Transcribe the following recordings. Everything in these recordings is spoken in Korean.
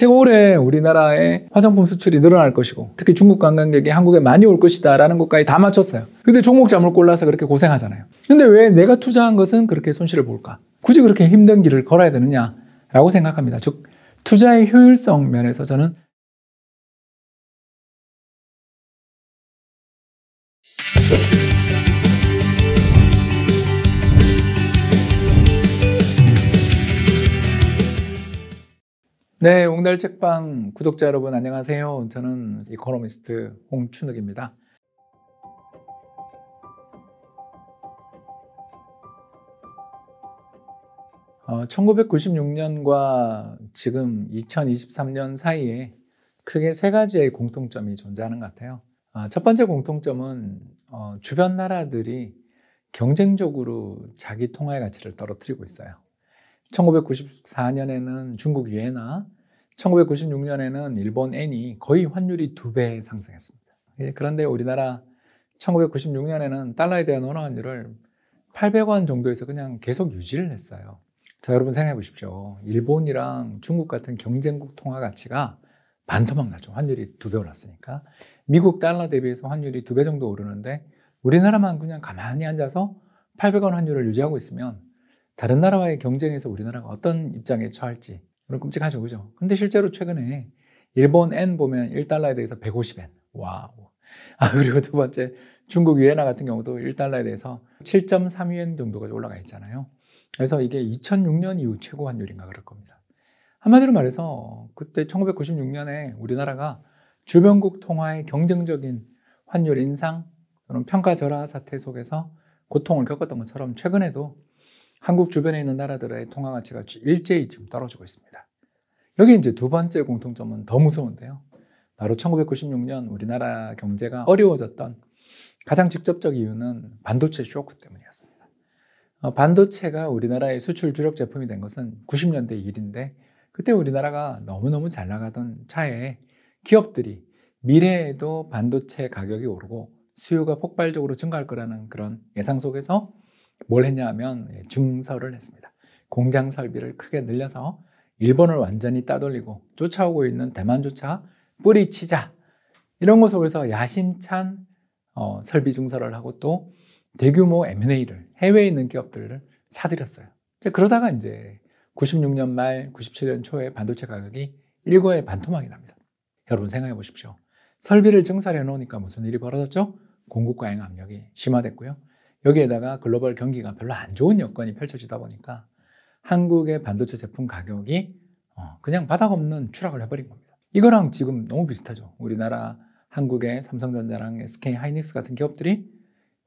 제가 올해 우리나라의 화장품 수출이 늘어날 것이고 특히 중국 관광객이 한국에 많이 올 것이다라는 것까지 다 맞췄어요. 근데 종목 잘못 골라서 그렇게 고생하잖아요. 근데 왜 내가 투자한 것은 그렇게 손실을 볼까? 굳이 그렇게 힘든 길을 걸어야 되느냐라고 생각합니다. 즉 투자의 효율성 면에서 저는 네, 옥날 책방 구독자 여러분 안녕하세요. 저는 이코노미스트 홍춘욱입니다. 어, 1996년과 지금 2023년 사이에 크게 세 가지의 공통점이 존재하는 것 같아요. 아, 첫 번째 공통점은 어, 주변 나라들이 경쟁적으로 자기 통화의 가치를 떨어뜨리고 있어요. 1994년에는 중국 유엔화, 1996년에는 일본 엔이 거의 환율이 두 배 상승했습니다. 예, 그런데 우리나라 1996년에는 달러에 대한 원화 환율을 800원 정도에서 그냥 계속 유지를 했어요. 자, 여러분 생각해 보십시오. 일본이랑 중국 같은 경쟁국 통화 가치가 반토막 나죠. 환율이 두 배 올랐으니까. 미국 달러 대비해서 환율이 두 배 정도 오르는데 우리나라만 그냥 가만히 앉아서 800원 환율을 유지하고 있으면 다른 나라와의 경쟁에서 우리나라가 어떤 입장에 처할지 물론 끔찍하죠, 그죠? 근데 실제로 최근에 일본 엔 보면 1달러에 대해서 150엔. 와우. 아, 그리고 두 번째 중국 위엔화 같은 경우도 1달러에 대해서 7.3위엔 정도까지 올라가 있잖아요. 그래서 이게 2006년 이후 최고 환율인가 그럴 겁니다. 한마디로 말해서 그때 1996년에 우리나라가 주변국 통화의 경쟁적인 환율 인상 또는 평가 절하 사태 속에서 고통을 겪었던 것처럼 최근에도 한국 주변에 있는 나라들의 통화 가치가 일제히 지금 떨어지고 있습니다. 여기 이제 두 번째 공통점은 더 무서운데요. 바로 1996년 우리나라 경제가 어려워졌던 가장 직접적 이유는 반도체 쇼크 때문이었습니다. 어, 반도체가 우리나라의 수출 주력 제품이 된 것은 90년대 일인데 그때 우리나라가 너무너무 잘 나가던 차에 기업들이 미래에도 반도체 가격이 오르고 수요가 폭발적으로 증가할 거라는 그런 예상 속에서 뭘 했냐 하면 예, 증설을 했습니다. 공장 설비를 크게 늘려서 일본을 완전히 따돌리고 쫓아오고 있는 대만조차 뿌리치자 이런 것 속에서 야심찬 어, 설비 증설을 하고 또 대규모 M&A를 해외에 있는 기업들을 사들였어요. 이제 그러다가 이제 96년 말 97년 초에 반도체 가격이 1거에 반토막이 납니다. 여러분 생각해 보십시오. 설비를 증설해 놓으니까 무슨 일이 벌어졌죠? 공급 과잉 압력이 심화됐고요. 여기에다가 글로벌 경기가 별로 안 좋은 여건이 펼쳐지다 보니까 한국의 반도체 제품 가격이 어, 그냥 바닥 없는 추락을 해버린 겁니다. 이거랑 지금 너무 비슷하죠. 우리나라 한국의 삼성전자랑 SK 하이닉스 같은 기업들이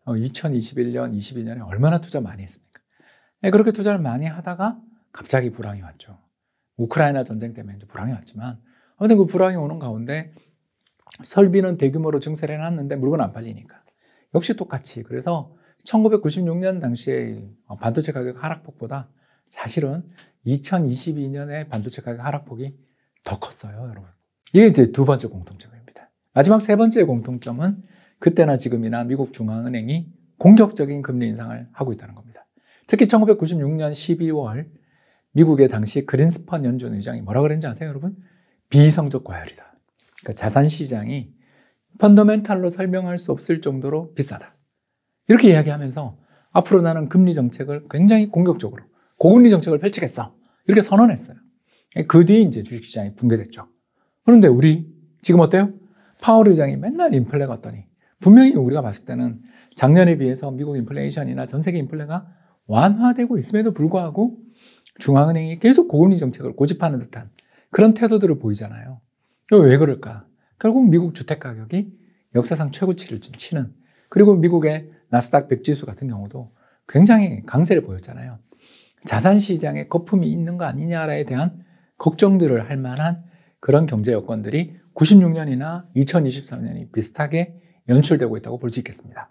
2021년, 어, 22년에 얼마나 투자 많이 했습니까? 네, 그렇게 투자를 많이 하다가 갑자기 불황이 왔죠. 우크라이나 전쟁 때문에 불황이 왔지만 아무튼 그 불황이 오는 가운데 설비는 대규모로 증세를 해놨는데 물건 안 팔리니까 역시 똑같이 그래서 1996년 당시의 어, 반도체 가격 하락폭보다 사실은 2022년의 반도체 가격 하락폭이 더 컸어요, 여러분. 이게 이제 두 번째 공통점입니다. 마지막 세 번째 공통점은 그때나 지금이나 미국 중앙은행이 공격적인 금리 인상을 하고 있다는 겁니다. 특히 1996년 12월 미국의 당시 그린스펀 연준 의장이 뭐라 그랬는지 아세요, 여러분? 비성적 이 과열이다. 그러니까 자산 시장이 펀더멘탈로 설명할 수 없을 정도로 비싸다. 이렇게 이야기하면서 앞으로 나는 금리 정책을 굉장히 공격적으로 고금리 정책을 펼치겠어. 이렇게 선언했어요. 그 뒤에 이제 주식시장이 붕괴됐죠. 그런데 우리 지금 어때요? 파월 의장이 맨날 인플레 갔더니 분명히 우리가 봤을 때는 작년에 비해서 미국 인플레이션이나 전 세계 인플레가 완화되고 있음에도 불구하고 중앙은행이 계속 고금리 정책을 고집하는 듯한 그런 태도들을 보이잖아요. 왜 그럴까? 결국 미국 주택 가격이 역사상 최고치를 좀 치는 그리고 미국의 나스닥 백지수 같은 경우도 굉장히 강세를 보였잖아요. 자산 시장에 거품이 있는 거 아니냐에 대한 걱정들을 할 만한 그런 경제 여건들이 96년이나 2023년이 비슷하게 연출되고 있다고 볼 수 있겠습니다.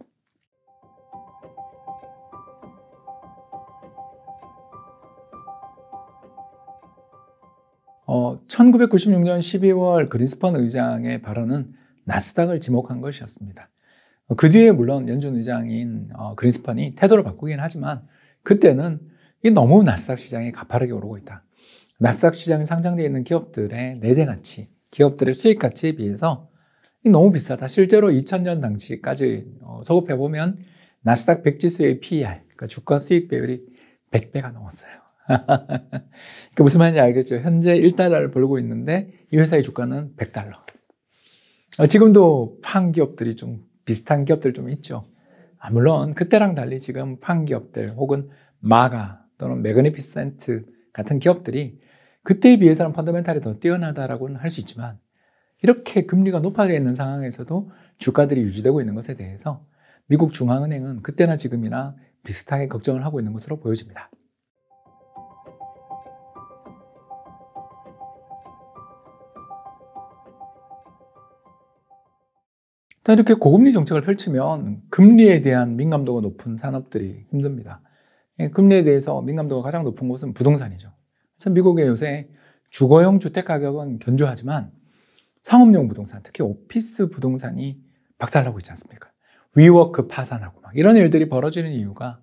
어, 1996년 12월 그린스펀 의장의 발언은 나스닥을 지목한 것이었습니다. 어, 그 뒤에 물론 연준 의장인 어, 그린스판이 태도를 바꾸긴 하지만 그때는 이게 너무 나스닥 시장이 가파르게 오르고 있다. 나스닥 시장에 상장되어 있는 기업들의 내재 가치, 기업들의 수익 가치에 비해서 너무 비싸다. 실제로 2000년 당시까지 어, 소급해 보면 나스닥 100 지수의 PER, 그러니까 주가 수익 배율이 100배가 넘었어요. 그 무슨 말인지 알겠죠? 현재 1달러를 벌고 있는데 이 회사의 주가는 100달러. 지금도 판 기업들이 좀 비슷한 기업들 좀 있죠. 아, 물론 그때랑 달리 지금 판기업들 혹은 마가 또는 매그니피센트 같은 기업들이 그때에 비해서는 펀더멘탈이 더 뛰어나다라고는 할 수 있지만 이렇게 금리가 높아져 있는 상황에서도 주가들이 유지되고 있는 것에 대해서 미국 중앙은행은 그때나 지금이나 비슷하게 걱정을 하고 있는 것으로 보여집니다. 일단 이렇게 고금리 정책을 펼치면 금리에 대한 민감도가 높은 산업들이 힘듭니다. 예, 금리에 대해서 민감도가 가장 높은 곳은 부동산이죠. 참 미국의 요새 주거용 주택 가격은 견조하지만 상업용 부동산, 특히 오피스 부동산이 박살나고 있지 않습니까? 위워크 파산하고 막 이런 일들이 벌어지는 이유가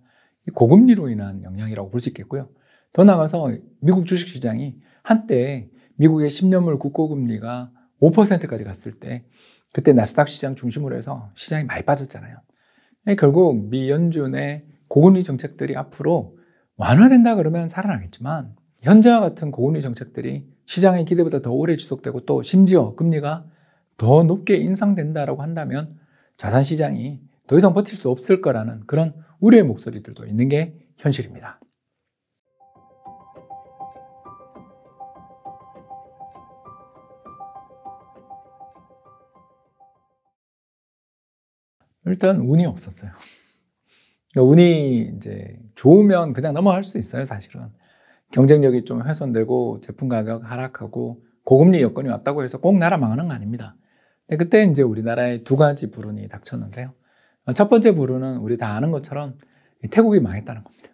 고금리로 인한 영향이라고 볼 수 있겠고요. 더 나가서 미국 주식시장이 한때 미국의 10년물 국고금리가 5%까지 갔을 때 그때 나스닥 시장 중심으로 해서 시장이 많이 빠졌잖아요. 네, 결국 미 연준의 고금리 정책들이 앞으로 완화된다 그러면 살아나겠지만 현재와 같은 고금리 정책들이 시장의 기대보다 더 오래 지속되고 또 심지어 금리가 더 높게 인상된다라고 한다면 자산 시장이 더 이상 버틸 수 없을 거라는 그런 우려의 목소리들도 있는 게 현실입니다. 일단 운이 없었어요. 그러니까 운이 이제 좋으면 그냥 넘어갈 수 있어요, 사실은. 경쟁력이 좀 훼손되고 제품 가격 하락하고 고금리 여건이 왔다고 해서 꼭 나라 망하는 거 아닙니다. 근데 그때 이제 우리나라에 두 가지 불운이 닥쳤는데요. 첫 번째 불운은 우리 다 아는 것처럼 태국이 망했다는 겁니다.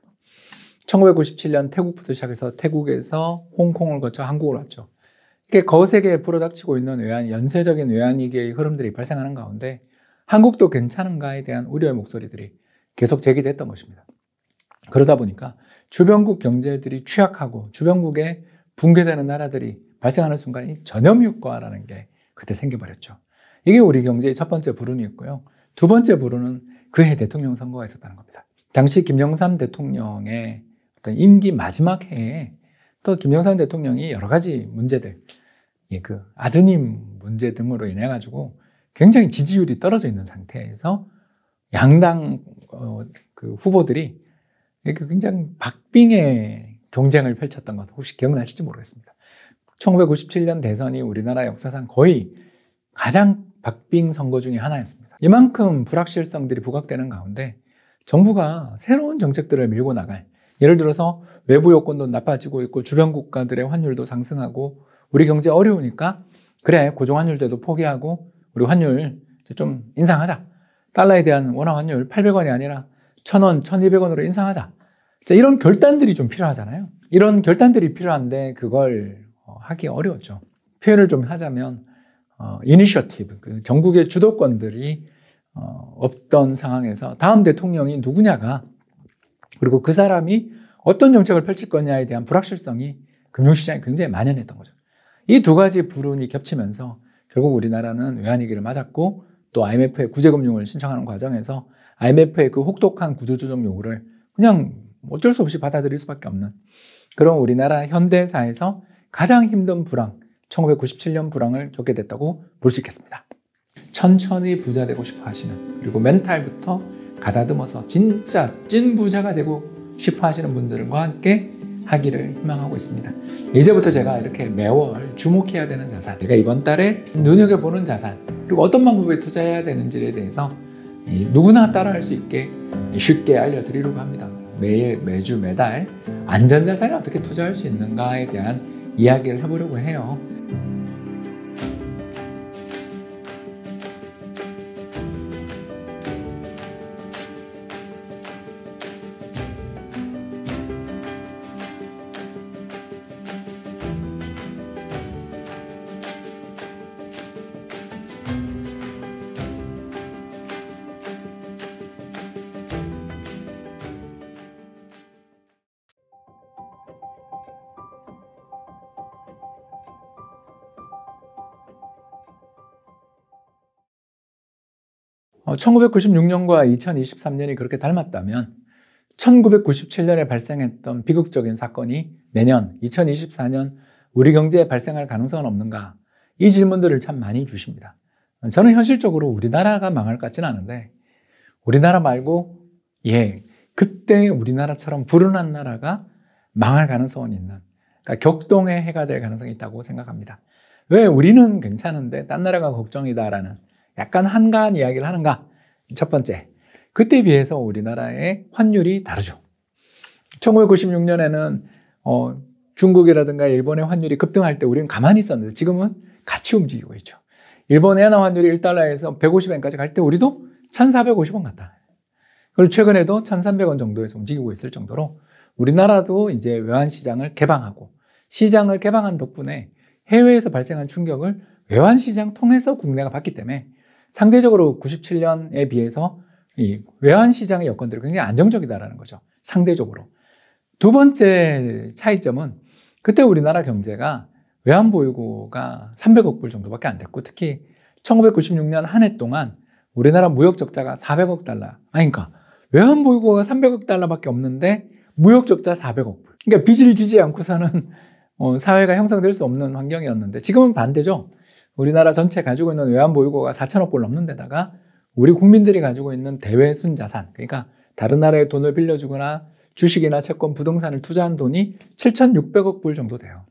1997년 태국부터 시작해서 태국에서 홍콩을 거쳐 한국으로 왔죠. 이렇게 거세게 불어닥치고 있는 외환, 연쇄적인 외환위기의 흐름들이 발생하는 가운데 한국도 괜찮은가에 대한 우려의 목소리들이 계속 제기됐던 것입니다. 그러다 보니까 주변국 경제들이 취약하고 주변국에 붕괴되는 나라들이 발생하는 순간 이 전염 효과라는 게 그때 생겨버렸죠. 이게 우리 경제의 첫 번째 불운이었고요. 두 번째 불운은 그 해 대통령 선거가 있었다는 겁니다. 당시 김영삼 대통령의 어떤 임기 마지막 해에 또 김영삼 대통령이 여러 가지 문제들, 예, 그 아드님 문제 등으로 인해 가지고 굉장히 지지율이 떨어져 있는 상태에서 양당 어, 그 후보들이 굉장히 박빙의 경쟁을 펼쳤던 것 혹시 기억나실지 모르겠습니다. 1997년 대선이 우리나라 역사상 거의 가장 박빙 선거 중에 하나였습니다. 이만큼 불확실성들이 부각되는 가운데 정부가 새로운 정책들을 밀고 나갈 예를 들어서 외부 여건도 나빠지고 있고 주변 국가들의 환율도 상승하고 우리 경제 어려우니까 그래 고정 환율제도 포기하고 우리 환율 좀 인상하자. 달러에 대한 원화 환율 800원이 아니라 1000원, 1200원으로 인상하자. 자, 이런 결단들이 좀 필요하잖아요. 이런 결단들이 필요한데 그걸 어, 하기 어려웠죠. 표현을 좀 하자면 어, 이니셔티브, 그 전국의 주도권들이 어, 없던 상황에서 다음 대통령이 누구냐가 그리고 그 사람이 어떤 정책을 펼칠 거냐에 대한 불확실성이 금융시장에 굉장히 만연했던 거죠. 이 두 가지 불운이 겹치면서 결국 우리나라는 외환위기를 맞았고 또 IMF의 구제금융을 신청하는 과정에서 IMF의 그 혹독한 구조조정 요구를 그냥 어쩔 수 없이 받아들일 수밖에 없는 그런 우리나라 현대사에서 가장 힘든 불황, 1997년 불황을 겪게 됐다고 볼 수 있겠습니다. 천천히 부자 되고 싶어 하시는 그리고 멘탈부터 가다듬어서 진짜 찐 부자가 되고 싶어 하시는 분들과 함께 하기를 희망하고 있습니다. 이제부터 제가 이렇게 매월 주목해야 되는 자산, 내가 이번 달에 눈여겨보는 자산, 그리고 어떤 방법에 투자해야 되는지에 대해서 누구나 따라할 수 있게 쉽게 알려드리려고 합니다. 매일, 매주, 매달 안전자산에 어떻게 투자할 수 있는가에 대한 이야기를 해보려고 해요. 1996년과 어, 2023년이 그렇게 닮았다면 1997년에 발생했던 비극적인 사건이 내년 2024년 우리 경제에 발생할 가능성은 없는가? 이 질문들을 참 많이 주십니다. 저는 현실적으로 우리나라가 망할 것 같지는 않은데 우리나라 말고 예 그때 우리나라처럼 불운한 나라가 망할 가능성은 있는 그러니까 격동의 해가 될 가능성이 있다고 생각합니다. 왜 우리는 괜찮은데 딴 나라가 걱정이다라는 약간 한가한 이야기를 하는가? 첫 번째, 그때 비해서 우리나라의 환율이 다르죠. 1996년에는 어, 중국이라든가 일본의 환율이 급등할 때 우리는 가만히 있었는데 지금은 같이 움직이고 있죠. 일본 의 해나 환율이 1달러에서 150엔까지 갈 때 우리도 1,450원 갔다. 그리고 최근에도 1,300원 정도에서 움직이고 있을 정도로 우리나라도 이제 외환시장을 개방하고 시장을 개방한 덕분에 해외에서 발생한 충격을 외환시장 통해서 국내가 받기 때문에 상대적으로 97년에 비해서 이 외환 시장의 여건들이 굉장히 안정적이다라는 거죠. 상대적으로. 두 번째 차이점은 그때 우리나라 경제가 외환 보유고가 300억 불 정도밖에 안 됐고 특히 1996년 한 해 동안 우리나라 무역 적자가 400억 달러. 아니 그러니까 외환 보유고가 300억 달러밖에 없는데 무역 적자 400억 불. 그러니까 빚을 지지 않고서는 어, 사회가 형성될 수 없는 환경이었는데 지금은 반대죠. 우리나라 전체 가지고 있는 외환보유고가 4천억 불 넘는 데다가 우리 국민들이 가지고 있는 대외순자산, 그러니까 다른 나라에 돈을 빌려주거나 주식이나 채권, 부동산을 투자한 돈이 7,600억 불 정도 돼요.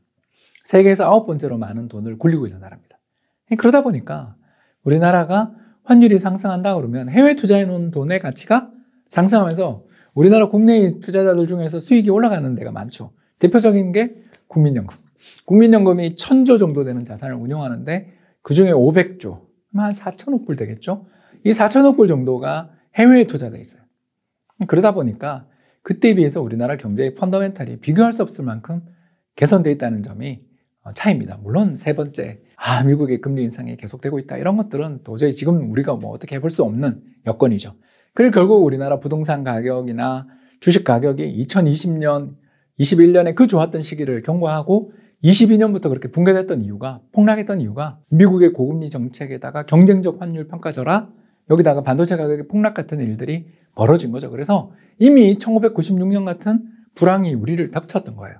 세계에서 아홉 번째로 많은 돈을 굴리고 있는 나라입니다. 그러다 보니까 우리나라가 환율이 상승한다 그러면 해외 투자해 놓은 돈의 가치가 상승하면서 우리나라 국내 투자자들 중에서 수익이 올라가는 데가 많죠. 대표적인 게 국민연금. 국민연금이 천조 정도 되는 자산을 운용하는데 그 중에 500조, 한 4천억 불 되겠죠? 이 4천억 불 정도가 해외에 투자돼 있어요. 그러다 보니까 그때에 비해서 우리나라 경제의 펀더멘탈이 비교할 수 없을 만큼 개선돼 있다는 점이 어, 차입니다. 이 물론 세 번째, 아, 미국의 금리 인상이 계속되고 있다. 이런 것들은 도저히 지금 우리가 뭐 어떻게 해볼 수 없는 여건이죠. 그리고 결국 우리나라 부동산 가격이나 주식 가격이 2020년, 21년에 그 좋았던 시기를 경과하고 22년부터 그렇게 붕괴됐던 이유가 폭락했던 이유가 미국의 고금리 정책에다가 경쟁적 환율 평가 절하 여기다가 반도체 가격의 폭락 같은 일들이 벌어진 거죠. 그래서 이미 1996년 같은 불황이 우리를 덮쳤던 거예요.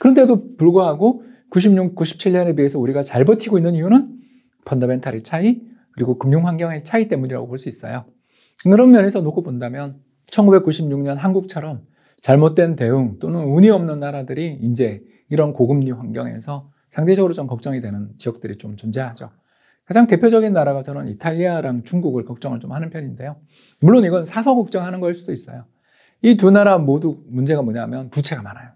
그런데도 불구하고 96, 97년에 비해서 우리가 잘 버티고 있는 이유는 펀더멘탈의 차이 그리고 금융 환경의 차이 때문이라고 볼 수 있어요. 그런 면에서 놓고 본다면 1996년 한국처럼 잘못된 대응 또는 운이 없는 나라들이 이제 이런 고금리 환경에서 상대적으로 좀 걱정이 되는 지역들이 좀 존재하죠. 가장 대표적인 나라가 저는 이탈리아랑 중국을 걱정을 좀 하는 편인데요. 물론 이건 사서 걱정하는 걸 수도 있어요. 이 두 나라 모두 문제가 뭐냐면 부채가 많아요.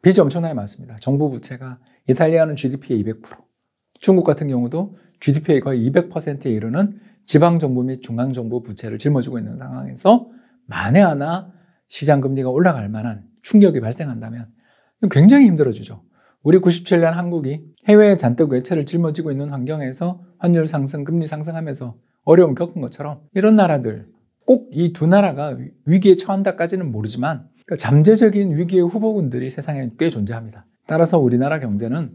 빚이 엄청나게 많습니다. 정부 부채가 이탈리아는 GDP의 200%, 중국 같은 경우도 GDP의 거의 200%에 이르는 지방정부 및 중앙정부 부채를 짊어지고 있는 상황에서 만에 하나 시장금리가 올라갈 만한 충격이 발생한다면 굉장히 힘들어지죠. 우리 97년 한국이 해외에 잔뜩 외채를 짊어지고 있는 환경에서 환율 상승, 금리 상승하면서 어려움을 겪은 것처럼 이런 나라들 꼭 이 두 나라가 위기에 처한다까지는 모르지만 그러니까 잠재적인 위기의 후보군들이 세상에 꽤 존재합니다. 따라서 우리나라 경제는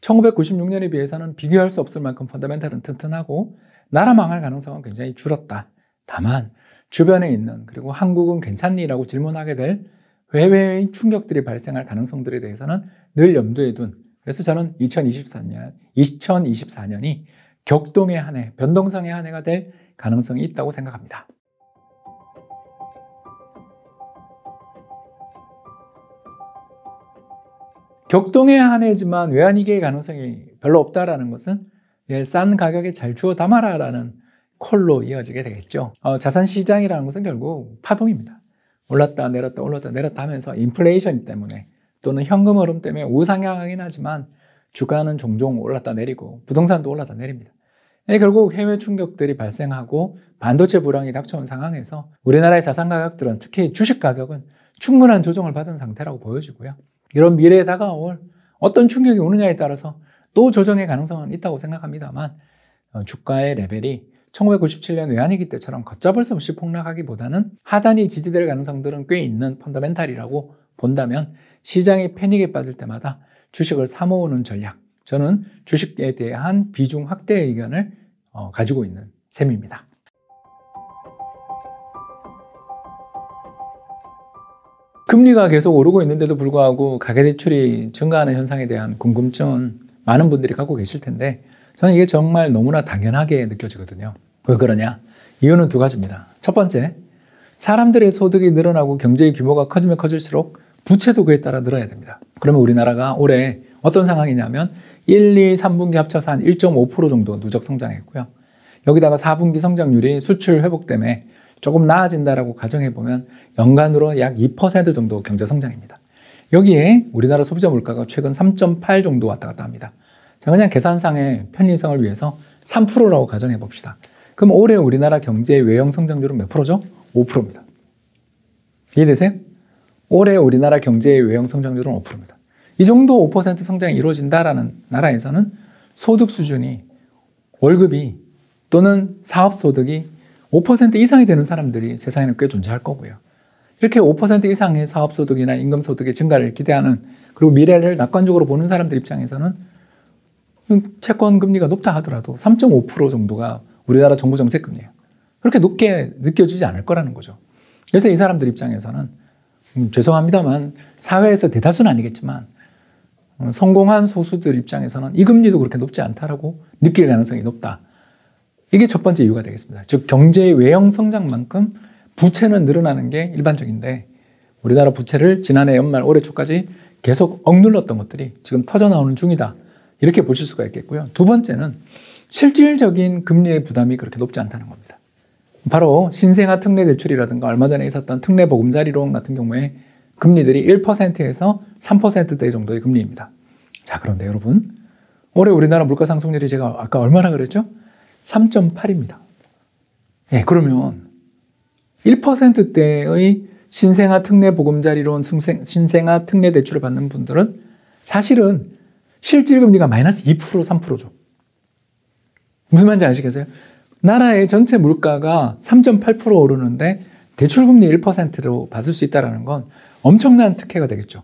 1996년에 비해서는 비교할 수 없을 만큼 펀더멘탈은 튼튼하고 나라 망할 가능성은 굉장히 줄었다. 다만 주변에 있는 그리고 한국은 괜찮니? 라고 질문하게 될 외외의 충격들이 발생할 가능성들에 대해서는 늘 염두에 둔 그래서 저는 2024년 2024년이 격동의 한 해, 변동성의 한 해가 될 가능성이 있다고 생각합니다. 격동의 한 해지만 외환위기의 가능성이 별로 없다라는 것은 내싼 예, 가격에 잘 주워 담아라라는 콜로 이어지게 되겠죠. 어, 자산 시장이라는 것은 결국 파동입니다. 올랐다 내렸다 올랐다 내렸다 하면서 인플레이션 때문에 또는 현금 흐름 때문에 우상향하긴 하지만 주가는 종종 올랐다 내리고 부동산도 올랐다 내립니다. 예, 결국 해외 충격들이 발생하고 반도체 불황이 닥쳐온 상황에서 우리나라의 자산 가격들은 특히 주식 가격은 충분한 조정을 받은 상태라고 보여지고요. 이런 미래에 다가올 어떤 충격이 오느냐에 따라서 또 조정의 가능성은 있다고 생각합니다만 어, 주가의 레벨이 1997년 외환위기 때처럼 걷잡을 수 없이 폭락하기보다는 하단이 지지될 가능성들은 꽤 있는 펀더멘탈이라고 본다면 시장이 패닉에 빠질 때마다 주식을 사모으는 전략, 저는 주식에 대한 비중 확대 의견을 어, 가지고 있는 셈입니다. 금리가 계속 오르고 있는데도 불구하고 가계대출이 증가하는 현상에 대한 궁금증은 많은 분들이 갖고 계실 텐데 저는 이게 정말 너무나 당연하게 느껴지거든요. 왜 그러냐? 이유는 두 가지입니다. 첫 번째, 사람들의 소득이 늘어나고 경제의 규모가 커지면 커질수록 부채도 그에 따라 늘어야 됩니다. 그러면 우리나라가 올해 어떤 상황이냐면 1, 2, 3분기 합쳐서 한 1.5% 정도 누적 성장했고요. 여기다가 4분기 성장률이 수출 회복 때문에 조금 나아진다라고 가정해 보면 연간으로 약 2% 정도 경제 성장입니다. 여기에 우리나라 소비자 물가가 최근 3.8 정도 왔다 갔다 합니다. 자, 그냥 계산상의 편리성을 위해서 3%라고 가정해 봅시다. 그럼 올해 우리나라 경제의 외형 성장률은 몇 프로죠? 5%입니다. 이해되세요? 올해 우리나라 경제의 외형 성장률은 5%입니다. 이 정도 5% 성장이 이루어진다라는 나라에서는 소득 수준이 월급이 또는 사업 소득이 5% 이상이 되는 사람들이 세상에는 꽤 존재할 거고요. 이렇게 5% 이상의 사업 소득이나 임금 소득의 증가를 기대하는 그리고 미래를 낙관적으로 보는 사람들 입장에서는 음, 채권 금리가 높다 하더라도 3.5% 정도가 우리나라 정부 정책 금리예요. 그렇게 높게 느껴지지 않을 거라는 거죠. 그래서 이 사람들 입장에서는 음, 죄송합니다만 사회에서 대다수는 아니겠지만 음, 성공한 소수들 입장에서는 이 금리도 그렇게 높지 않다라고 느낄 가능성이 높다. 이게 첫 번째 이유가 되겠습니다. 즉 경제의 외형 성장만큼 부채는 늘어나는 게 일반적인데 우리나라 부채를 지난해 연말 올해 초까지 계속 억눌렀던 것들이 지금 터져 나오는 중이다. 이렇게 보실 수가 있겠고요. 두 번째는 실질적인 금리의 부담이 그렇게 높지 않다는 겁니다. 바로 신생아 특례 대출이라든가 얼마 전에 있었던 특례 보금자리론 같은 경우에 금리들이 1%에서 3%대 정도의 금리입니다. 자, 그런데 여러분, 올해 우리나라 물가 상승률이 제가 아까 얼마나 그랬죠? 3.8입니다. 예, 그러면 1%대의 신생아 특례 보금자리론 신생아 특례 대출을 받는 분들은 사실은 실질금리가 마이너스 2% 3%죠. 무슨 말인지 아시겠어요? 나라의 전체 물가가 3.8% 오르는데 대출금리 1%로 받을 수 있다는 건 엄청난 특혜가 되겠죠.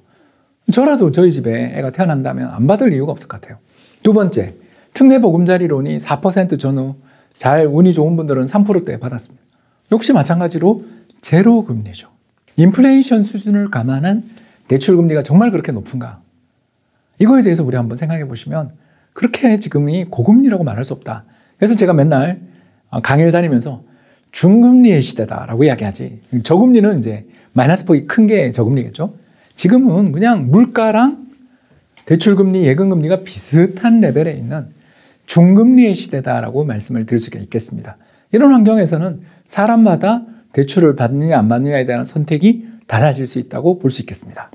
저라도 저희 집에 애가 태어난다면 안 받을 이유가 없을 것 같아요. 두 번째, 특례보금자리론이 4% 전후 잘 운이 좋은 분들은 3%대 받았습니다. 역시 마찬가지로 제로금리죠. 인플레이션 수준을 감안한 대출금리가 정말 그렇게 높은가? 이거에 대해서 우리 한번 생각해 보시면 그렇게 지금이 고금리라고 말할 수 없다. 그래서 제가 맨날 아, 강의를 다니면서 중금리의 시대다라고 이야기하지. 저금리는 이제 마이너스 폭이 큰 게 저금리겠죠. 지금은 그냥 물가랑 대출금리, 예금금리가 비슷한 레벨에 있는 중금리의 시대다라고 말씀을 드릴 수가 있겠습니다. 이런 환경에서는 사람마다 대출을 받느냐 안 받느냐에 대한 선택이 달라질 수 있다고 볼 수 있겠습니다.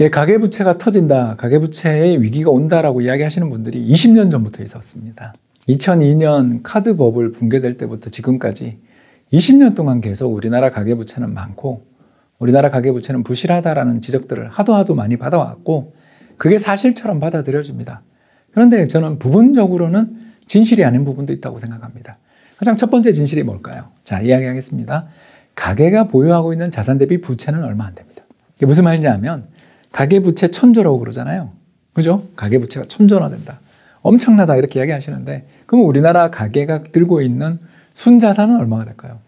예, 가계부채가 터진다, 가계부채의 위기가 온다라고 이야기하시는 분들이 20년 전부터 있었습니다. 2002년 카드 버블 붕괴될 때부터 지금까지 20년 동안 계속 우리나라 가계부채는 많고 우리나라 가계부채는 부실하다라는 지적들을 하도 하도 많이 받아왔고 그게 사실처럼 받아들여집니다. 그런데 저는 부분적으로는 진실이 아닌 부분도 있다고 생각합니다. 가장 첫 번째 진실이 뭘까요? 자, 이야기하겠습니다. 가계가 보유하고 있는 자산 대비 부채는 얼마 안 됩니다. 이게 무슨 말인지 하면 가계부채 천조라고 그러잖아요. 그죠? 가계부채가 천조나 된다. 엄청나다 이렇게 이야기하시는데 그럼 우리나라 가계가 들고 있는 순자산은 얼마가 될까요?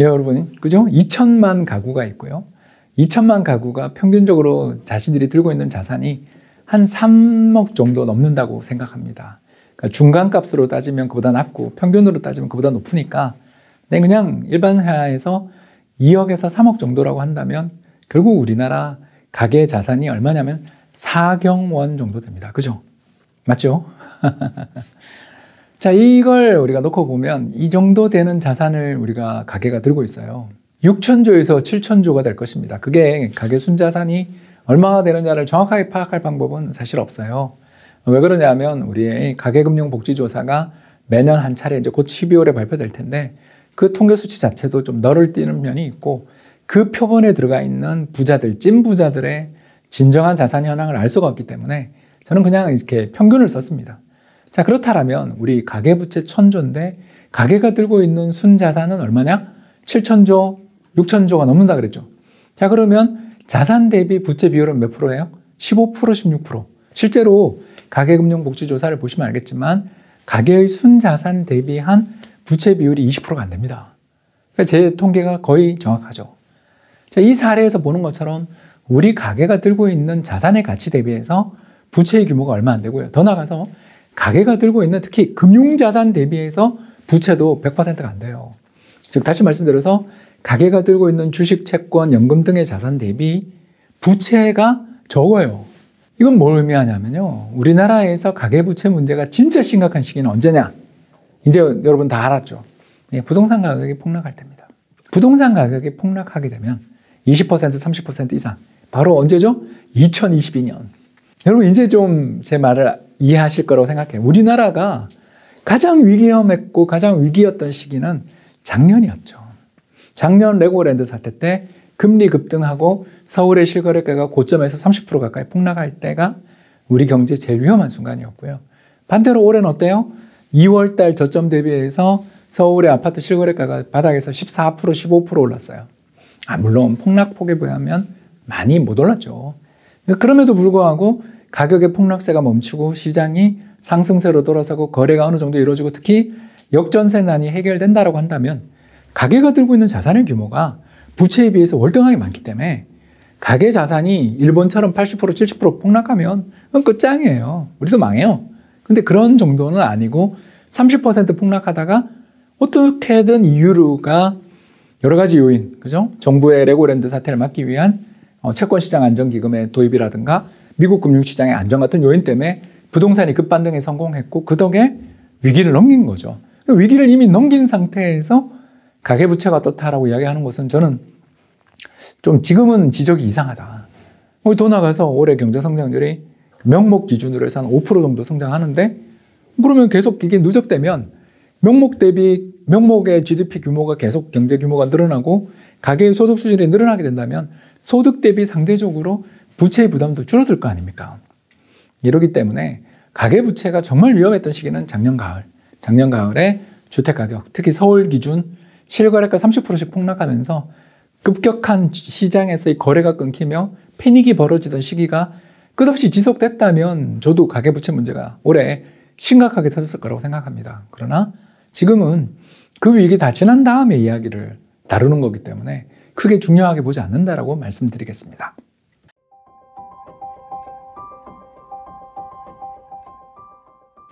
예, 여러분, 그죠? 2천만 가구가 있고요. 2천만 가구가 평균적으로 자신들이 들고 있는 자산이 한 3억 정도 넘는다고 생각합니다. 그러니까 중간값으로 따지면 그보다 낮고 평균으로 따지면 그보다 높으니까 그냥 일반 회화에서 2억에서 3억 정도라고 한다면 결국 우리나라 가계 자산이 얼마냐면 4경 원 정도 됩니다. 그죠? 맞죠? 자, 이걸 우리가 놓고 보면 이 정도 되는 자산을 우리가 가계가 들고 있어요. 6천조에서 7천조가 될 것입니다. 그게 가계 순자산이 얼마나 되느냐를 정확하게 파악할 방법은 사실 없어요. 왜 그러냐면 우리의 가계금융복지조사가 매년 한 차례 이제 곧 12월에 발표될 텐데 그 통계 수치 자체도 좀 너를 띄는 면이 있고 그 표본에 들어가 있는 부자들, 찐 부자들의 진정한 자산 현황을 알 수가 없기 때문에 저는 그냥 이렇게 평균을 썼습니다. 자, 그렇다면 우리 가계부채 천조인데 가계가 들고 있는 순자산은 얼마냐? 7천조, 6천조가 넘는다 그랬죠. 자, 그러면 자산 대비 부채 비율은 몇 프로예요? 15%, 16%. 실제로 가계금융복지조사를 보시면 알겠지만 가계의 순자산 대비한 부채 비율이 20%가 안 됩니다. 그러니까 제 통계가 거의 정확하죠. 자, 이 사례에서 보는 것처럼 우리 가게가 들고 있는 자산의 가치 대비해서 부채의 규모가 얼마 안 되고요. 더 나가서 아 가게가 들고 있는 특히 금융자산 대비해서 부채도 100%가 안 돼요. 즉, 다시 말씀드려서 가게가 들고 있는 주식, 채권, 연금 등의 자산 대비 부채가 적어요. 이건 뭘 의미하냐면요. 우리나라에서 가계부채 문제가 진짜 심각한 시기는 언제냐? 이제 여러분 다 알았죠? 예, 부동산 가격이 폭락할 때입니다. 부동산 가격이 폭락하게 되면 20% 30% 이상. 바로 언제죠? 2022년. 여러분 이제 좀 제 말을 이해하실 거라고 생각해요. 우리나라가 가장 위험했고 기 가장 위기였던 시기는 작년이었죠. 작년 레고랜드 사태 때 금리 급등하고 서울의 실거래가가 고점에서 30% 가까이 폭락할 때가 우리 경제 제일 위험한 순간이었고요. 반대로 올해는 어때요? 2월 달 저점 대비해서 서울의 아파트 실거래가가 바닥에서 14% 15% 올랐어요. 아, 물론 폭락폭에 비하면 많이 못 올랐죠. 그럼에도 불구하고 가격의 폭락세가 멈추고 시장이 상승세로 돌아서고 거래가 어느 정도 이루어지고 특히 역전세난이 해결된다라고 한다면 가계가 들고 있는 자산의 규모가 부채에 비해서 월등하게 많기 때문에 가계 자산이 일본처럼 80% 70% 폭락하면 그건 끝장이에요. 우리도 망해요. 근데 그런 정도는 아니고 30% 폭락하다가 어떻게든 이유가 여러 가지 요인, 그죠? 정부의 레고랜드 사태를 막기 위한 어, 채권 시장 안정 기금의 도입이라든가 미국 금융 시장의 안정 같은 요인 때문에 부동산이 급반등에 성공했고 그 덕에 위기를 넘긴 거죠. 그러니까 위기를 이미 넘긴 상태에서 가계부채가 떴다라고 이야기하는 것은 저는 좀 지금은 지적이 이상하다. 더 뭐 나가서 올해 경제 성장률이 명목 기준으로 해서 한 5% 정도 성장하는데 그러면 계속 이게 누적되면 명목 대비 명목의 GDP 규모가 계속 경제 규모가 늘어나고 가계의 소득 수준이 늘어나게 된다면 소득 대비 상대적으로 부채의 부담도 줄어들 거 아닙니까? 이러기 때문에 가계 부채가 정말 위험했던 시기는 작년 가을. 작년 가을에 주택 가격, 특히 서울 기준 실거래가 30%씩 폭락하면서 급격한 시장에서의 거래가 끊기며 패닉이 벌어지던 시기가 끝없이 지속됐다면 저도 가계부채 문제가 올해 심각하게 터졌을 거라고 생각합니다. 그러나 지금은 그 위기 다 지난 다음에 이야기를 다루는 거기 때문에 크게 중요하게 보지 않는다라고 말씀드리겠습니다.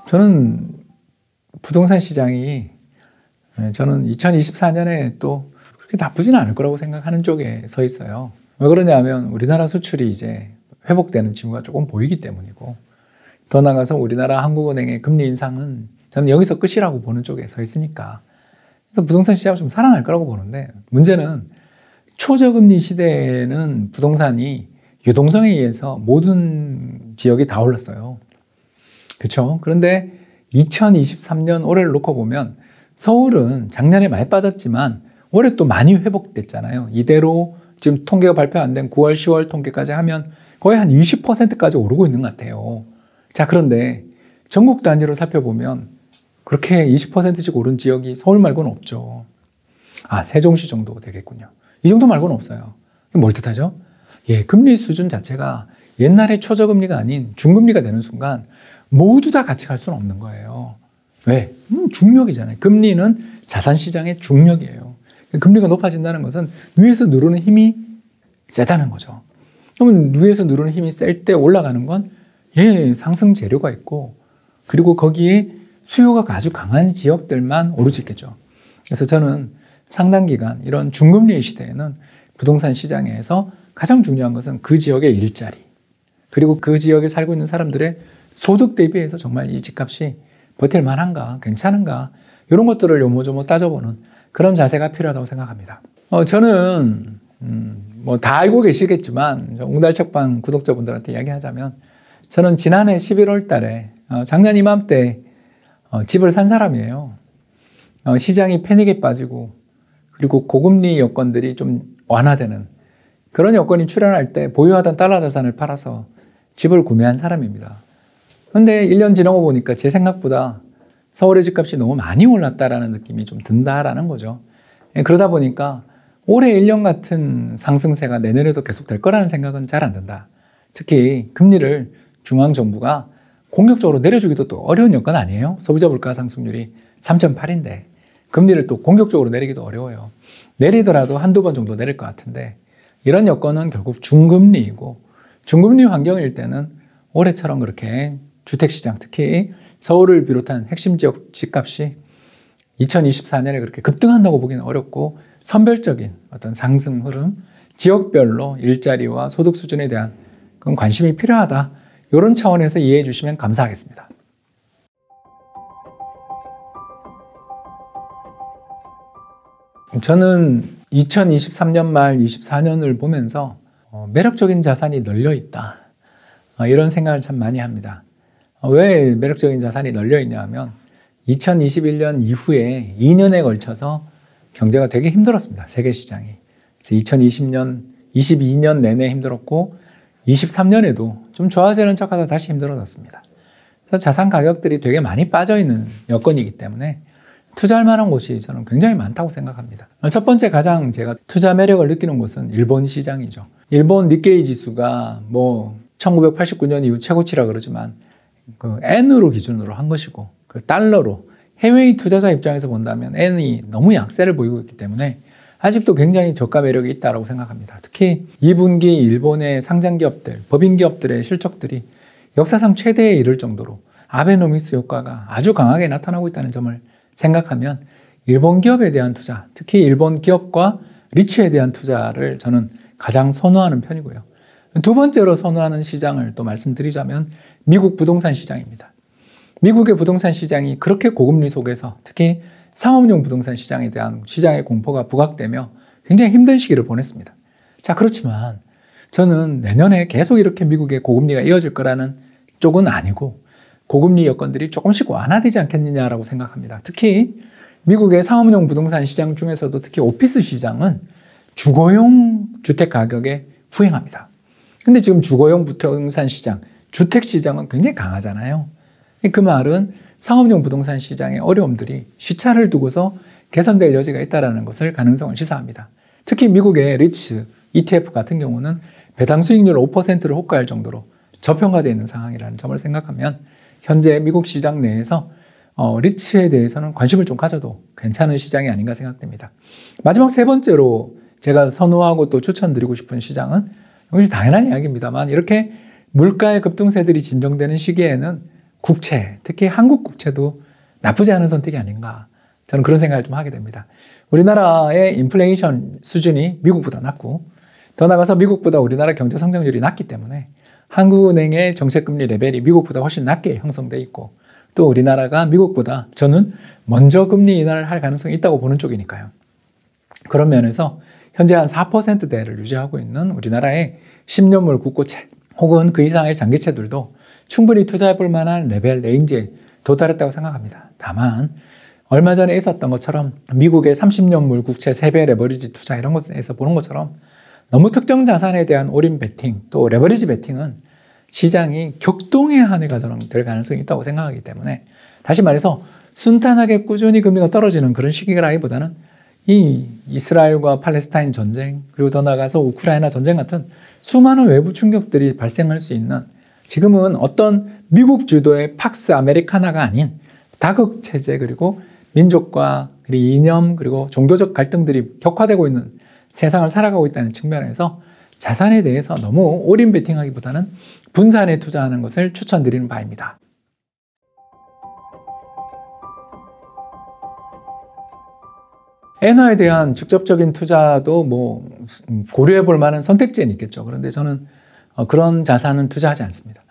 저는 부동산 시장이 네, 저는 2024년에 또 그렇게 나쁘지 않을 거라고 생각하는 쪽에 서 있어요. 왜 그러냐면 우리나라 수출이 이제 회복되는 징후가 조금 보이기 때문이고 더 나가서 우리나라 한국은행의 금리 인상은 저는 여기서 끝이라고 보는 쪽에 서 있으니까. 그래서 부동산 시장을 좀 살아날 거라고 보는데 문제는 초저금리 시대에는 부동산이 유동성에 의해서 모든 지역이 다 올랐어요. 그렇죠? 그런데 2023년 올해를 놓고 보면 서울은 작년에 많이 빠졌지만 올해 또 많이 회복됐잖아요. 이대로 지금 통계가 발표 안 된 9월, 10월 통계까지 하면 거의 한 20%까지 오르고 있는 것 같아요. 자, 그런데 전국 단위로 살펴보면 그렇게 20%씩 오른 지역이 서울 말고는 없죠. 아, 세종시 정도 되겠군요. 이 정도 말고는 없어요. 뭘 뜻하죠? 예, 금리 수준 자체가 옛날에 초저금리가 아닌 중금리가 되는 순간 모두 다 같이 갈 수는 없는 거예요. 왜? 음, 중력이잖아요. 금리는 자산 시장의 중력이에요. 금리가 높아진다는 것은 위에서 누르는 힘이 세다는 거죠. 그러면 위에서 누르는 힘이 셀 때 올라가는 건 예, 상승 재료가 있고 그리고 거기에 수요가 아주 강한 지역들만 오를 수 있겠죠. 그래서 저는 상당 기간 이런 중금리 시대에는 부동산 시장에서 가장 중요한 것은 그 지역의 일자리 그리고 그 지역에 살고 있는 사람들의 소득 대비해서 정말 이 집값이 버틸 만한가 괜찮은가 이런 것들을 요모조모 따져보는 그런 자세가 필요하다고 생각합니다. 어, 저는 음, 뭐 다 알고 계시겠지만 웅달책방 구독자분들한테 이야기하자면 저는 지난해 11월 달에 어, 작년 이맘때 어, 집을 산 사람이에요. 어, 시장이 패닉에 빠지고 그리고 고금리 여건들이 좀 완화되는 그런 여건이 출현할 때 보유하던 달러 자산을 팔아서 집을 구매한 사람입니다. 근데 1년 지나고 보니까 제 생각보다 서울의 집값이 너무 많이 올랐다라는 느낌이 좀 든다라는 거죠. 예, 그러다 보니까 올해 1년 같은 상승세가 내년에도 계속 될 거라는 생각은 잘 안 든다. 특히 금리를 중앙정부가 공격적으로 내려주기도 또 어려운 여건 아니에요. 소비자 물가 상승률이 3.8인데 금리를 또 공격적으로 내리기도 어려워요. 내리더라도 한두 번 정도 내릴 것 같은데 이런 여건은 결국 중금리이고 중금리 환경일 때는 올해처럼 그렇게 주택시장 특히 서울을 비롯한 핵심 지역 집값이 2024년에 그렇게 급등한다고 보기는 어렵고 선별적인 어떤 상승 흐름 지역별로 일자리와 소득 수준에 대한 그런 관심이 필요하다. 이런 차원에서 이해해 주시면 감사하겠습니다. 저는 2023년 말 24년을 보면서 어, 매력적인 자산이 널려 있다. 아, 이런 생각을 참 많이 합니다. 아, 왜 매력적인 자산이 널려 있냐 하면 2021년 이후에 2년에 걸쳐서 경제가 되게 힘들었습니다. 세계 시장이. 2020년, 22년 내내 힘들었고 23년에도 좀 좋아지는 척하다 다시 힘들어졌습니다. 그래서 자산 가격들이 되게 많이 빠져 있는 여건이기 때문에 투자할 만한 곳이 저는 굉장히 많다고 생각합니다. 첫 번째 가장 제가 투자 매력을 느끼는 곳은 일본 시장이죠. 일본 니케이 지수가 뭐 1989년 이후 최고치라 그러지만 그 N으로 기준으로 한 것이고 그 달러로 해외 투자자 입장에서 본다면 N이 너무 약세를 보이고 있기 때문에 아직도 굉장히 저가 매력이 있다고 생각합니다. 특히 2분기 일본의 상장 기업들, 법인 기업들의 실적들이 역사상 최대에 이를 정도로 아베노믹스 효과가 아주 강하게 나타나고 있다는 점을 생각하면 일본 기업에 대한 투자, 특히 일본 기업과 리츠에 대한 투자를 저는 가장 선호하는 편이고요. 두 번째로 선호하는 시장을 또 말씀드리자면 미국 부동산 시장입니다. 미국의 부동산 시장이 그렇게 고금리 속에서 특히 상업용 부동산 시장에 대한 시장의 공포가 부각되며 굉장히 힘든 시기를 보냈습니다. 자, 그렇지만 저는 내년에 계속 이렇게 미국의 고금리가 이어질 거라는 쪽은 아니고 고금리 여건들이 조금씩 완화되지 않겠느냐라고 생각합니다. 특히 미국의 상업용 부동산 시장 중에서도 특히 오피스 시장은 주거용 주택 가격에 후행합니다. 근데 지금 주거용 부동산 시장, 주택 시장은 굉장히 강하잖아요. 그 말은 상업용 부동산 시장의 어려움들이 시차를 두고서 개선될 여지가 있다는 것을 가능성을 시사합니다. 특히 미국의 리츠 ETF 같은 경우는 배당 수익률 5%를 호가할 정도로 저평가되어 있는 상황이라는 점을 생각하면 현재 미국 시장 내에서 어, 리츠에 대해서는 관심을 좀 가져도 괜찮은 시장이 아닌가 생각됩니다. 마지막 세 번째로 제가 선호하고 또 추천드리고 싶은 시장은 역시 당연한 이야기입니다만 이렇게 물가의 급등세들이 진정되는 시기에는 국채, 특히 한국 국채도 나쁘지 않은 선택이 아닌가. 저는 그런 생각을 좀 하게 됩니다. 우리나라의 인플레이션 수준이 미국보다 낮고, 더 나가서 아 미국보다 우리나라 경제 성장률이 낮기 때문에 한국은행의 정책금리 레벨이 미국보다 훨씬 낮게 형성돼 있고, 또 우리나라가 미국보다 저는 먼저 금리 인하를 할 가능성이 있다고 보는 쪽이니까요. 그런 면에서 현재 한 4%대를 유지하고 있는 우리나라의 10년물 국고채 혹은 그 이상의 장기채들도 충분히 투자해 볼 만한 레벨 레인지에 도달했다고 생각합니다. 다만 얼마 전에 있었던 것처럼 미국의 30년물 국채 3배 레버리지 투자 이런 것에서 보는 것처럼 너무 특정 자산에 대한 올인 베팅 또 레버리지 베팅은 시장이 격동의 한에 가될 가능성이 있다고 생각하기 때문에 다시 말해서 순탄하게 꾸준히 금리가 떨어지는 그런 시기라기보다는 이 이스라엘과 팔레스타인 전쟁 그리고 더 나아가서 우크라이나 전쟁 같은 수많은 외부 충격들이 발생할 수 있는 지금은 어떤 미국 주도의 팍스 아메리카나가 아닌 다극 체제 그리고 민족과 그리고 이념 그리고 종교적 갈등들이 격화되고 있는 세상을 살아가고 있다는 측면에서 자산에 대해서 너무 올인 베팅하기보다는 분산에 투자하는 것을 추천드리는 바입니다. 엔화에 대한 직접적인 투자도 뭐 음, 고려해 볼 만한 선택지는 있겠죠. 그런데 저는 어, 그런 자산은 투자하지 않습니다.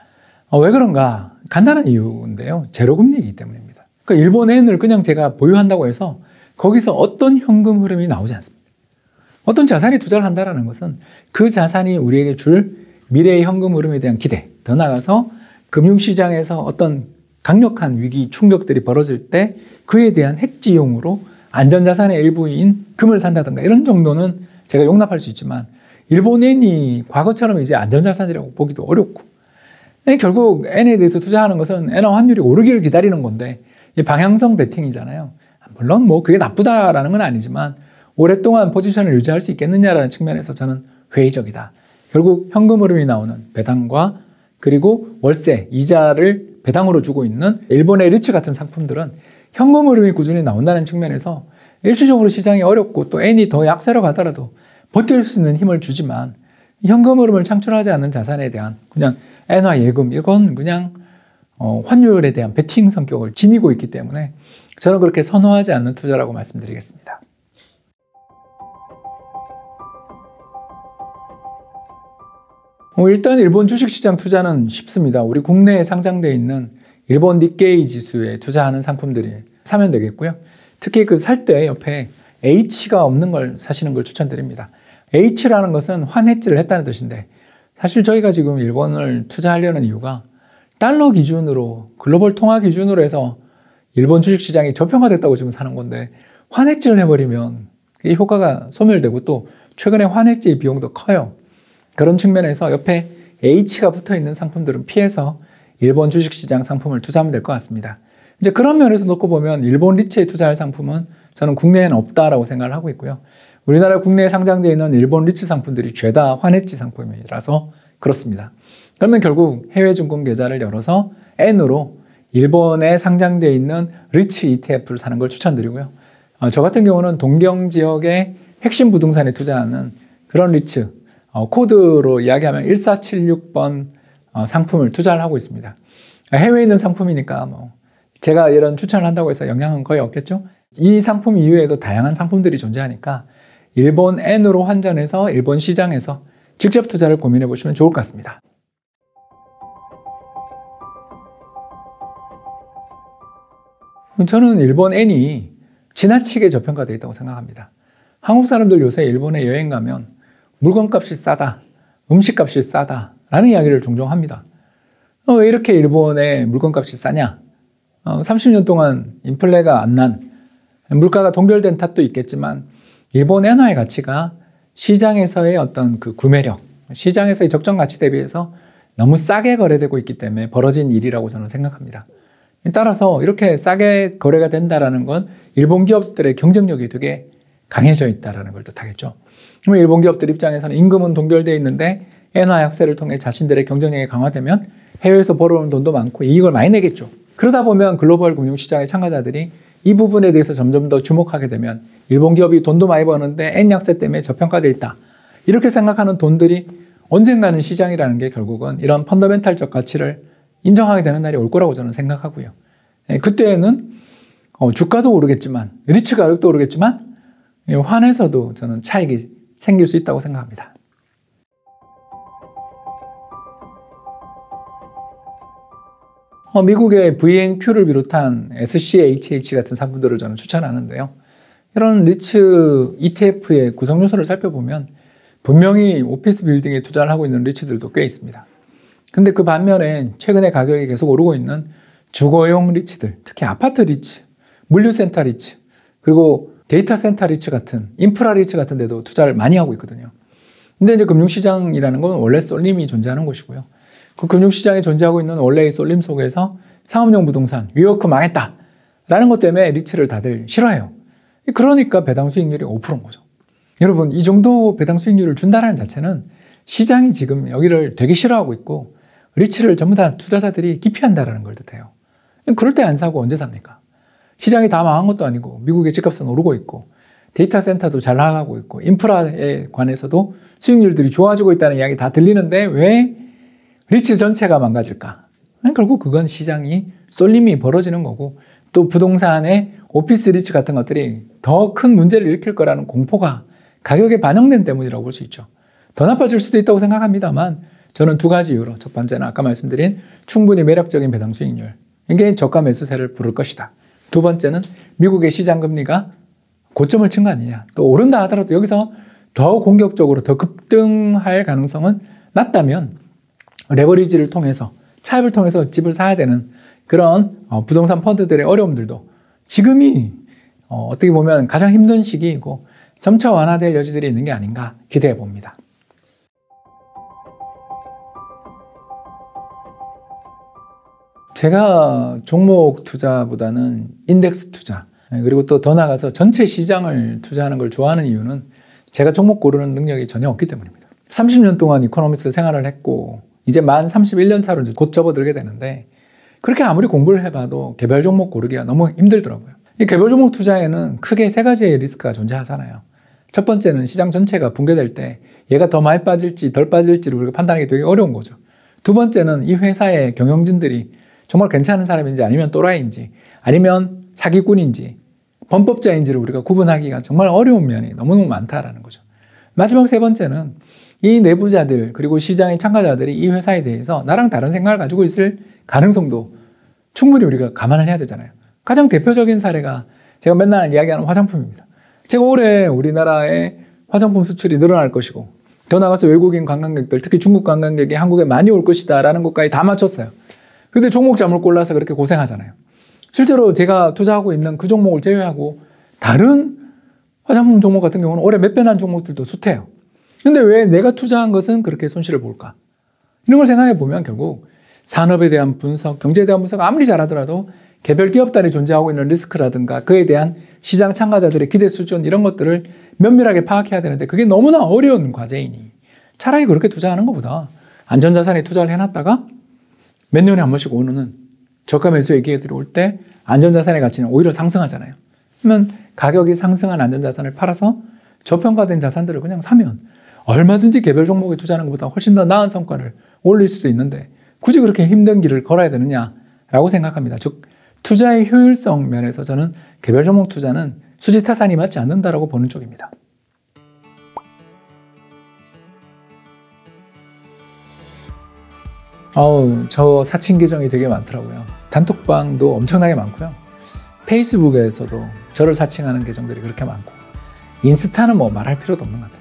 아, 왜 그런가? 간단한 이유인데요. 제로금리이기 때문입니다. 그러니까 일본엔을 그냥 제가 보유한다고 해서 거기서 어떤 현금 흐름이 나오지 않습니다. 어떤 자산이 투자를 한다는 것은 그 자산이 우리에게 줄 미래의 현금 흐름에 대한 기대, 더 나아가서 금융시장에서 어떤 강력한 위기 충격들이 벌어질 때 그에 대한 핵지용으로 안전자산의 일부인 금을 산다든가 이런 정도는 제가 용납할 수 있지만 일본인이 과거처럼 이제 안전자산이라고 보기도 어렵고 예, 결국 N에 대해서 투자하는 것은 N화 환율이 오르기를 기다리는 건데 방향성 베팅이잖아요. 물론 뭐 그게 나쁘다라는 건 아니지만 오랫동안 포지션을 유지할 수 있겠느냐라는 측면에서 저는 회의적이다. 결국 현금 흐름이 나오는 배당과 그리고 월세, 이자를 배당으로 주고 있는 일본의 리츠 같은 상품들은 현금 흐름이 꾸준히 나온다는 측면에서 일시적으로 시장이 어렵고 또 N이 더 약세로 가더라도 버틸 수 있는 힘을 주지만 현금 흐름을 창출하지 않는 자산에 대한 그냥 엔화 예금 이건 그냥 어, 환율에 대한 베팅 성격을 지니고 있기 때문에 저는 그렇게 선호하지 않는 투자라고 말씀드리겠습니다. 어, 일단 일본 주식시장 투자는 쉽습니다. 우리 국내에 상장되어 있는 일본 니케이 지수에 투자하는 상품들이 사면 되겠고요. 특히 그 살 때 옆에 H가 없는 걸 사시는 걸 추천드립니다. H라는 것은 환해지를 했다는 뜻인데 사실 저희가 지금 일본을 투자하려는 이유가 달러 기준으로 글로벌 통화 기준으로 해서 일본 주식시장이 저평가됐다고 지금 사는 건데 환핵지를 해버리면 이 효과가 소멸되고 또 최근에 환핵지 비용도 커요. 그런 측면에서 옆에 H가 붙어 있는 상품들은 피해서 일본 주식시장 상품을 투자하면 될 것 같습니다. 이제 그런 면에서 놓고 보면 일본 리츠에 투자할 상품은 저는 국내에는 없다라고 생각을 하고 있고요. 우리나라 국내에 상장되어 있는 일본 리츠 상품들이 죄다 환해지 상품이라서 그렇습니다. 그러면 결국 해외 증권 계좌를 열어서 N으로 일본에 상장되어 있는 리츠 ETF를 사는 걸 추천드리고요. 어, 저 같은 경우는 동경 지역의 핵심 부동산에 투자하는 그런 리츠 어, 코드로 이야기하면 1476번 어, 상품을 투자를 하고 있습니다. 해외에 있는 상품이니까 뭐 제가 이런 추천을 한다고 해서 영향은 거의 없겠죠. 이 상품 이외에도 다양한 상품들이 존재하니까 일본 엔으로 환전해서 일본 시장에서 직접 투자를 고민해 보시면 좋을 것 같습니다. 저는 일본 엔이 지나치게 저평가되어 있다고 생각합니다. 한국 사람들 요새 일본에 여행 가면 물건값이 싸다, 음식값이 싸다 라는 이야기를 종종 합니다. 어, 왜 이렇게 일본의 물건값이 싸냐? 어, 30년 동안 인플레가 안 난 물가가 동결된 탓도 있겠지만 일본 엔화의 가치가 시장에서의 어떤 그 구매력, 시장에서의 적정 가치 대비해서 너무 싸게 거래되고 있기 때문에 벌어진 일이라고 저는 생각합니다. 따라서 이렇게 싸게 거래가 된다라는 건 일본 기업들의 경쟁력이 되게 강해져 있다라는 걸 뜻하겠죠. 그럼 일본 기업들 입장에서는 임금은 동결되어 있는데 엔화 약세를 통해 자신들의 경쟁력이 강화되면 해외에서 벌어오는 돈도 많고 이익을 많이 내겠죠. 그러다 보면 글로벌 금융시장의 참가자들이 이 부분에 대해서 점점 더 주목하게 되면 일본 기업이 돈도 많이 버는데 N 약세 때문에 저평가돼 있다. 이렇게 생각하는 돈들이 언젠가는 시장이라는 게 결국은 이런 펀더멘탈적 가치를 인정하게 되는 날이 올 거라고 저는 생각하고요. 예, 그때에는 어, 주가도 오르겠지만 리츠 가격도 오르겠지만 예, 환에서도 저는 차익이 생길 수 있다고 생각합니다. 어, 미국의 VNQ를 비롯한 SCHH 같은 상품들을 저는 추천하는데요. 이런 리츠 ETF의 구성 요소를 살펴보면 분명히 오피스 빌딩에 투자를 하고 있는 리츠들도 꽤 있습니다. 근데 그 반면에 최근에 가격이 계속 오르고 있는 주거용 리츠들, 특히 아파트 리츠, 물류센터 리츠, 그리고 데이터 센터 리츠 같은 인프라 리츠 같은 데도 투자를 많이 하고 있거든요. 근데 이제 금융시장이라는 건 원래 쏠림이 존재하는 곳이고요. 그 금융시장에 존재하고 있는 원래의 쏠림 속에서 상업용 부동산, 위워크 망했다. 라는 것 때문에 리츠를 다들 싫어해요. 그러니까 배당 수익률이 5%인 거죠. 여러분, 이 정도 배당 수익률을 준다는 자체는 시장이 지금 여기를 되게 싫어하고 있고, 리츠를 전부 다 투자자들이 기피한다라는 걸 뜻해요. 그럴 때 안 사고 언제 삽니까? 시장이 다 망한 것도 아니고, 미국의 집값은 오르고 있고, 데이터 센터도 잘 나가고 있고, 인프라에 관해서도 수익률들이 좋아지고 있다는 이야기 다 들리는데, 왜 리츠 전체가 망가질까? 결국 그건 시장이 쏠림이 벌어지는 거고 또 부동산의 오피스 리츠 같은 것들이 더 큰 문제를 일으킬 거라는 공포가 가격에 반영된 때문이라고 볼 수 있죠. 더 나빠질 수도 있다고 생각합니다만 저는 두 가지 이유로 첫 번째는 아까 말씀드린 충분히 매력적인 배당 수익률 이게 저가 매수세를 부를 것이다. 두 번째는 미국의 시장 금리가 고점을 친 거 아니냐. 또 오른다 하더라도 여기서 더 공격적으로 더 급등할 가능성은 낮다면 레버리지를 통해서 차입을 통해서 집을 사야 되는 그런 어, 부동산 펀드들의 어려움들도 지금이 어, 어떻게 보면 가장 힘든 시기이고 점차 완화될 여지들이 있는 게 아닌가 기대해 봅니다. 제가 종목 투자보다는 인덱스 투자 그리고 또 더 나아가서 전체 시장을 투자하는 걸 좋아하는 이유는 제가 종목 고르는 능력이 전혀 없기 때문입니다. 30년 동안 이코노미스 생활을 했고 이제 만 31년 차로 이제 곧 접어들게 되는데 그렇게 아무리 공부를 해봐도 개별 종목 고르기가 너무 힘들더라고요. 이 개별 종목 투자에는 크게 세 가지의 리스크가 존재하잖아요. 첫 번째는 시장 전체가 붕괴될 때 얘가 더 많이 빠질지 덜 빠질지를 우리가 판단하기 되게 어려운 거죠. 두 번째는 이 회사의 경영진들이 정말 괜찮은 사람인지 아니면 또라이인지 아니면 사기꾼인지 범법자인지를 우리가 구분하기가 정말 어려운 면이 너무너무 많다라는 거죠. 마지막 세 번째는 이 내부자들 그리고 시장의 참가자들이 이 회사에 대해서 나랑 다른 생각을 가지고 있을 가능성도 충분히 우리가 감안을 해야 되잖아요. 가장 대표적인 사례가 제가 맨날 이야기하는 화장품입니다. 제가 올해 우리나라의 화장품 수출이 늘어날 것이고 더 나가서 아 외국인 관광객들 특히 중국 관광객이 한국에 많이 올 것이다라는 것까지 다 맞췄어요. 근데 종목 잘못 골라서 그렇게 고생하잖아요. 실제로 제가 투자하고 있는 그 종목을 제외하고 다른 화장품 종목 같은 경우는 올해 몇배한 종목들도 수태예요 근데 왜 내가 투자한 것은 그렇게 손실을 볼까? 이런 걸 생각해 보면 결국 산업에 대한 분석, 경제에 대한 분석 아무리 잘하더라도 개별 기업단이 존재하고 있는 리스크라든가 그에 대한 시장 참가자들의 기대 수준 이런 것들을 면밀하게 파악해야 되는데 그게 너무나 어려운 과제이니 차라리 그렇게 투자하는 것보다 안전자산에 투자를 해놨다가 몇 년에 한 번씩 오는 저가 매수 얘기들이 해올때 안전자산의 가치는 오히려 상승하잖아요. 그러면 가격이 상승한 안전자산을 팔아서 저평가된 자산들을 그냥 사면 얼마든지 개별 종목에 투자하는 것보다 훨씬 더 나은 성과를 올릴 수도 있는데 굳이 그렇게 힘든 길을 걸어야 되느냐라고 생각합니다. 즉 투자의 효율성 면에서 저는 개별 종목 투자는 수지 타산이 맞지 않는다라고 보는 쪽입니다. 아우 저 사칭 계정이 되게 많더라고요. 단톡방도 엄청나게 많고요. 페이스북에서도 저를 사칭하는 계정들이 그렇게 많고 인스타는 뭐 말할 필요도 없는 것 같아요.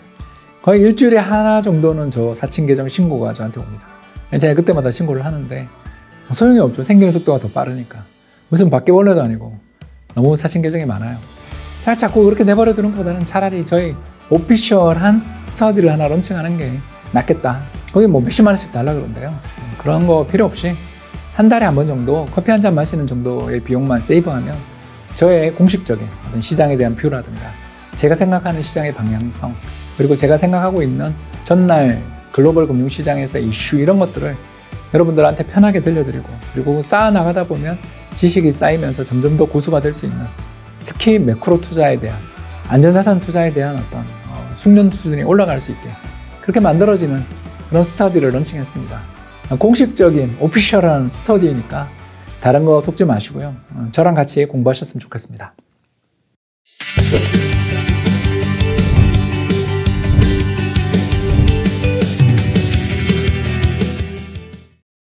거의 일주일에 하나 정도는 저 사칭 계정 신고가 저한테 옵니다. 제가 그때마다 신고를 하는데 소용이 없죠. 생기는 속도가 더 빠르니까. 무슨 바퀴벌레도 아니고 너무 사칭 계정이 많아요. 자, 자꾸 그렇게 내버려 두는 것보다는 차라리 저희 오피셜한 스터디를 하나 런칭하는 게 낫겠다. 거기 뭐 몇십만 원씩 달라 그런데요. 음, 그런 거 필요 없이 한 달에 한 번 정도 커피 한 잔 마시는 정도의 비용만 세이브하면 저의 공식적인 어떤 시장에 대한 표라든가 제가 생각하는 시장의 방향성 그리고 제가 생각하고 있는 전날 글로벌 금융시장에서 이슈 이런 것들을 여러분들한테 편하게 들려드리고 그리고 쌓아나가다 보면 지식이 쌓이면서 점점 더 고수가 될 수 있는 특히 매크로 투자에 대한 안전자산 투자에 대한 어떤 어, 숙련 수준이 올라갈 수 있게 그렇게 만들어지는 그런 스터디를 런칭했습니다. 공식적인 오피셜한 스터디니까 다른 거 속지 마시고요. 어, 저랑 같이 공부하셨으면 좋겠습니다.